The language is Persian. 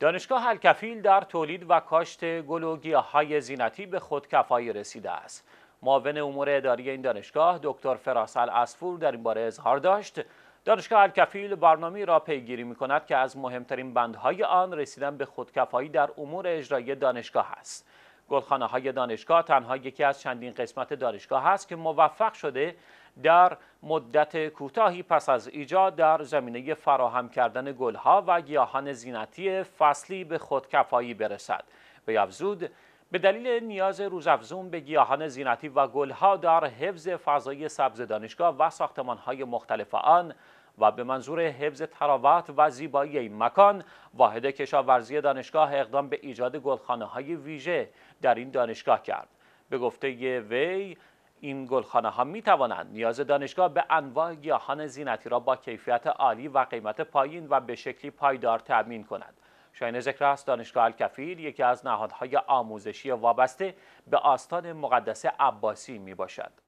دانشگاه الکفیل در تولید و کاشت گل و زینتی به خودکفایی رسیده است. معاون امور اداری این دانشگاه دکتر فراسل اسفور در این باره اظهار داشت دانشگاه الکفیل برنامه را پیگیری می کند که از مهمترین بندهای آن رسیدن به خودکفایی در امور اجرایی دانشگاه است. گلخانه های دانشگاه تنها یکی از چندین قسمت دانشگاه هست که موفق شده در مدت کوتاهی پس از ایجاد در زمینه فراهم کردن گلها و گیاهان زینتی فصلی به خودکفایی برسد به افزود به دلیل نیاز روزافزون به گیاهان زینتی و گلها در حفظ فضای سبز دانشگاه و ساختمانهای مختلف آن و به منظور حفظ تراوت و زیبایی این مکان واحد کشاورزی دانشگاه اقدام به ایجاد گلخانه های ویژه در این دانشگاه کرد به گفته وی این گلخانه ها می توانند نیاز دانشگاه به انواع گیاهان زینتی را با کیفیت عالی و قیمت پایین و به شکلی پایدار تأمین کند. شاین ذکر است دانشگاه الکفیل یکی از نهادهای آموزشی وابسته به آستان مقدس عباسی می باشد